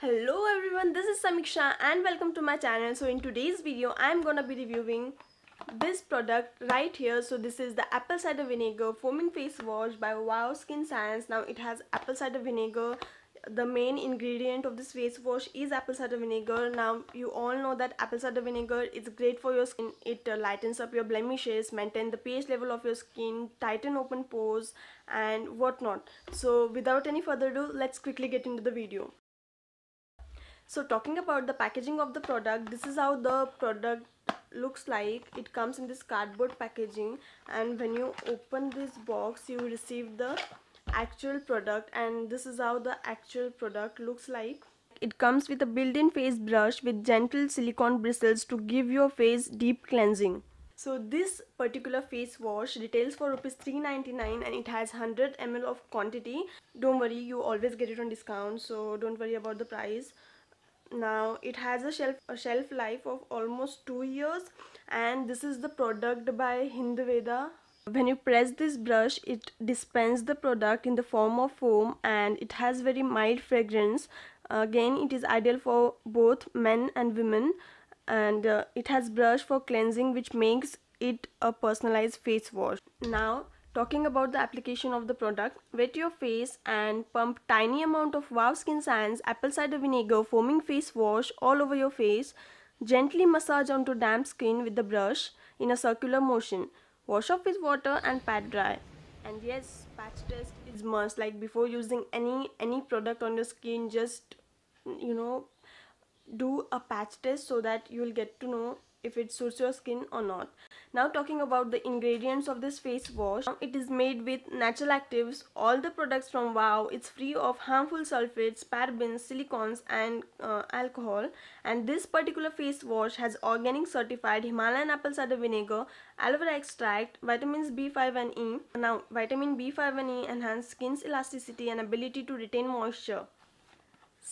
hello everyone this is samiksha and welcome to my channel so in today's video i'm gonna be reviewing this product right here so this is the apple cider vinegar foaming face wash by wow skin science now it has apple cider vinegar the main ingredient of this face wash is apple cider vinegar now you all know that apple cider vinegar is great for your skin it uh, lightens up your blemishes maintain the ph level of your skin tighten open pores and whatnot so without any further ado let's quickly get into the video so talking about the packaging of the product this is how the product looks like it comes in this cardboard packaging and when you open this box you receive the actual product and this is how the actual product looks like it comes with a built-in face brush with gentle silicone bristles to give your face deep cleansing so this particular face wash retails for rupees 399 and it has 100 ml of quantity don't worry you always get it on discount so don't worry about the price now it has a shelf a shelf life of almost two years and this is the product by Hindveda when you press this brush it dispenses the product in the form of foam and it has very mild fragrance again it is ideal for both men and women and uh, it has brush for cleansing which makes it a personalized face wash now talking about the application of the product, wet your face and pump tiny amount of Wow Skin Sands apple cider vinegar foaming face wash all over your face. Gently massage onto damp skin with the brush in a circular motion. Wash off with water and pat dry. And yes, patch test is must. Like before using any any product on your skin, just you know do a patch test so that you will get to know if it suits your skin or not. Now talking about the ingredients of this face wash. It is made with natural actives. All the products from WOW. It's free of harmful sulfates, parabens, silicones and uh, alcohol. And this particular face wash has organic certified Himalayan apple cider vinegar, aloe vera extract, vitamins B5 and E. Now vitamin B5 and E enhance skin's elasticity and ability to retain moisture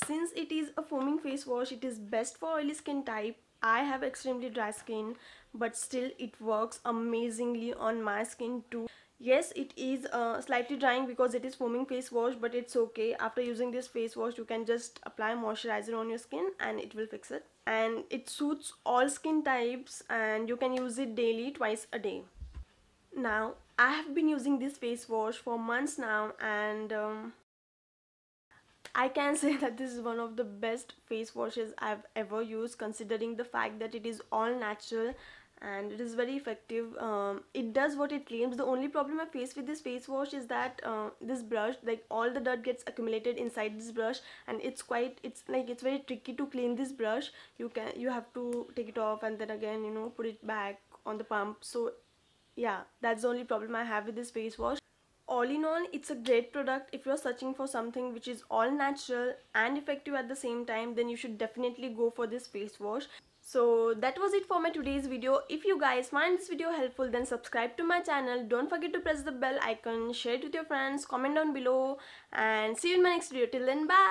since it is a foaming face wash it is best for oily skin type I have extremely dry skin but still it works amazingly on my skin too yes it is uh, slightly drying because it is foaming face wash but it's okay after using this face wash you can just apply moisturizer on your skin and it will fix it and it suits all skin types and you can use it daily twice a day now I have been using this face wash for months now and um, I can say that this is one of the best face washes I've ever used considering the fact that it is all natural and it is very effective um, it does what it claims the only problem i face with this face wash is that uh, this brush like all the dirt gets accumulated inside this brush and it's quite it's like it's very tricky to clean this brush you can you have to take it off and then again you know put it back on the pump so yeah that's the only problem i have with this face wash all in all it's a great product if you're searching for something which is all natural and effective at the same time then you should definitely go for this face wash so that was it for my today's video if you guys find this video helpful then subscribe to my channel don't forget to press the bell icon share it with your friends comment down below and see you in my next video till then bye